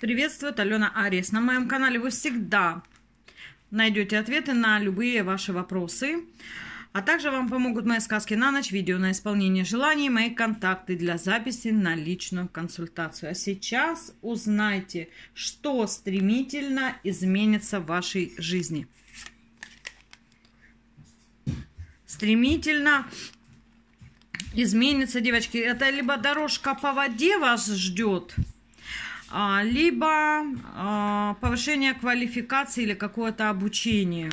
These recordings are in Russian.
приветствует Алена Арис. На моем канале вы всегда найдете ответы на любые ваши вопросы. А также вам помогут мои сказки на ночь, видео на исполнение желаний, мои контакты для записи на личную консультацию. А сейчас узнайте, что стремительно изменится в вашей жизни. Стремительно изменится, девочки. Это либо дорожка по воде вас ждет – а, либо а, повышение квалификации или какое-то обучение.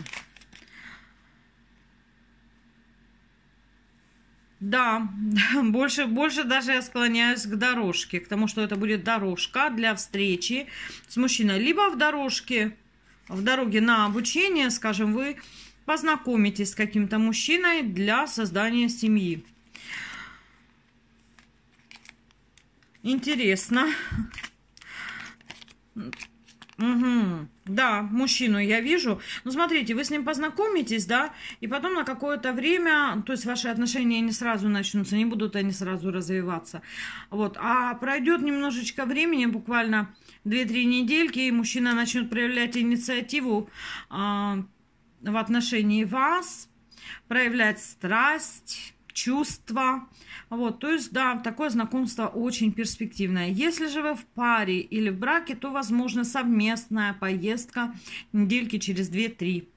Да, больше, больше даже я склоняюсь к дорожке, к тому, что это будет дорожка для встречи с мужчиной. Либо в дорожке, в дороге на обучение, скажем, вы познакомитесь с каким-то мужчиной для создания семьи. Интересно. Угу. Да, мужчину я вижу. Ну, смотрите, вы с ним познакомитесь, да, и потом на какое-то время, то есть ваши отношения не сразу начнутся, не будут они сразу развиваться. Вот. А пройдет немножечко времени, буквально 2-3 недельки, и мужчина начнет проявлять инициативу э, в отношении вас, проявлять страсть, чувства. Вот, то есть, да, такое знакомство очень перспективное. Если же вы в паре или в браке, то, возможно, совместная поездка недельки через 2-3